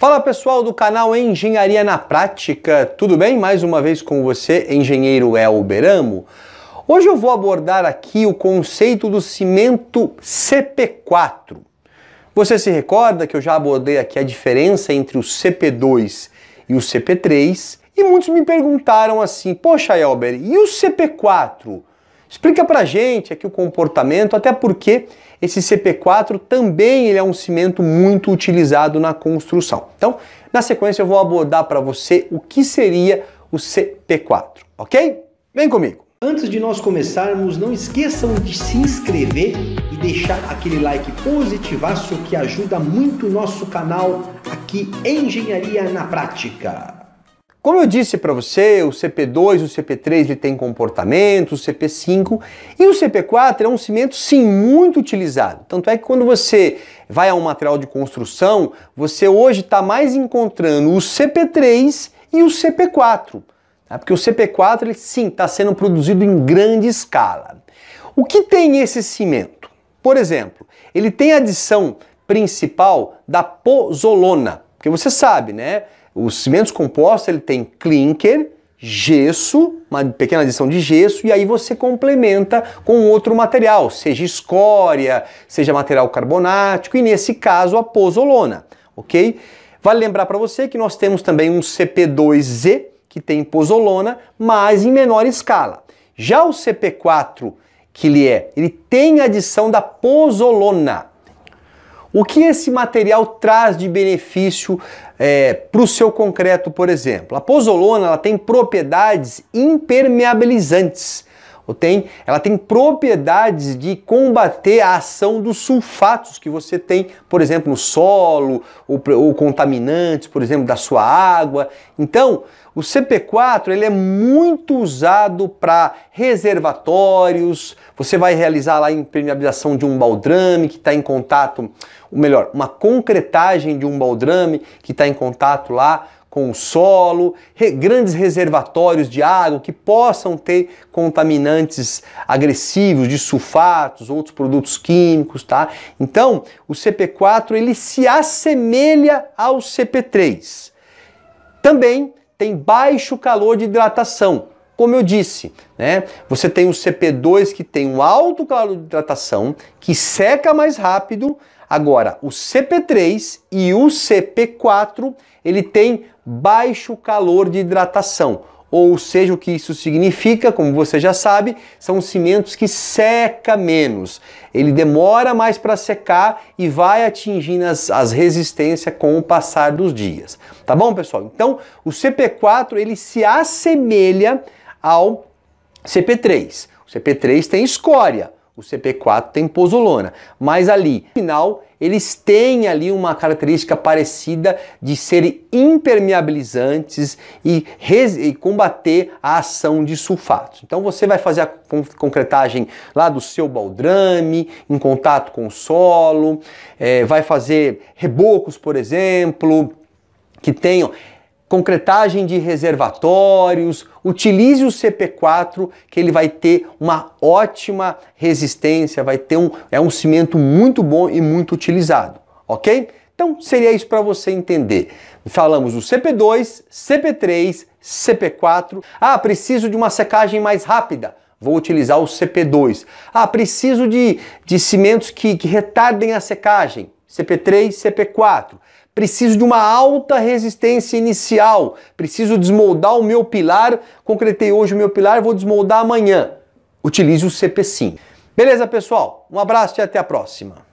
Fala pessoal do canal Engenharia na Prática, tudo bem? Mais uma vez com você, engenheiro Elberamo. Amo. Hoje eu vou abordar aqui o conceito do cimento CP4. Você se recorda que eu já abordei aqui a diferença entre o CP2 e o CP3? E muitos me perguntaram assim: Poxa, Elber, e o CP4? Explica para a gente aqui o comportamento, até porque esse CP4 também ele é um cimento muito utilizado na construção. Então, na sequência eu vou abordar para você o que seria o CP4, ok? Vem comigo! Antes de nós começarmos, não esqueçam de se inscrever e deixar aquele like positivaço que ajuda muito o nosso canal aqui Engenharia na Prática. Como eu disse para você, o CP2, o CP3 ele tem comportamento, o CP5 e o CP4 é um cimento sim muito utilizado. Tanto é que quando você vai a um material de construção, você hoje está mais encontrando o CP3 e o CP4, tá? Né? porque o CP4 ele, sim está sendo produzido em grande escala. O que tem esse cimento? Por exemplo, ele tem adição principal da pozolona, porque você sabe, né? os cimentos compostos ele tem clinker, gesso, uma pequena adição de gesso, e aí você complementa com outro material, seja escória, seja material carbonático e nesse caso a pozolona, ok? Vale lembrar para você que nós temos também um CP2Z que tem pozolona, mas em menor escala. Já o CP4 que ele é, ele tem adição da pozolona. O que esse material traz de benefício é, para o seu concreto, por exemplo? A pozolona ela tem propriedades impermeabilizantes ou tem, ela tem propriedades de combater a ação dos sulfatos que você tem, por exemplo, no solo ou, ou contaminantes, por exemplo, da sua água. Então, o CP4 ele é muito usado para reservatórios. Você vai realizar lá a impermeabilização de um baldrame que está em contato, ou melhor, uma concretagem de um baldrame que está em contato lá com o solo, grandes reservatórios de água que possam ter contaminantes agressivos de sulfatos, outros produtos químicos, tá? Então, o CP4 ele se assemelha ao CP3. Também tem baixo calor de hidratação, como eu disse, né? Você tem o CP2 que tem um alto calor de hidratação, que seca mais rápido. Agora, o CP3 e o CP4, ele tem baixo calor de hidratação. Ou seja, o que isso significa, como você já sabe, são cimentos que seca menos. Ele demora mais para secar e vai atingindo as, as resistências com o passar dos dias. Tá bom, pessoal? Então, o CP4 ele se assemelha ao CP3. O CP3 tem escória, o CP4 tem pozolona, mas ali, no final, eles têm ali uma característica parecida de serem impermeabilizantes e, e, combater a ação de sulfatos. Então você vai fazer a con concretagem lá do seu baldrame, em contato com o solo, é, vai fazer rebocos, por exemplo, que tenham concretagem de reservatórios, utilize o CP4 que ele vai ter uma ótima resistência, vai ter um é um cimento muito bom e muito utilizado, OK? Então seria isso para você entender. Falamos do CP2, CP3, CP4. Ah, preciso de uma secagem mais rápida. Vou utilizar o CP2. Ah, preciso de, de cimentos que, que retardem a secagem. CP3, CP4 preciso de uma alta resistência inicial, preciso desmoldar o meu pilar, concretei hoje o meu pilar, vou desmoldar amanhã. Utilize o CP Sim. Beleza, pessoal? Um abraço e até a próxima.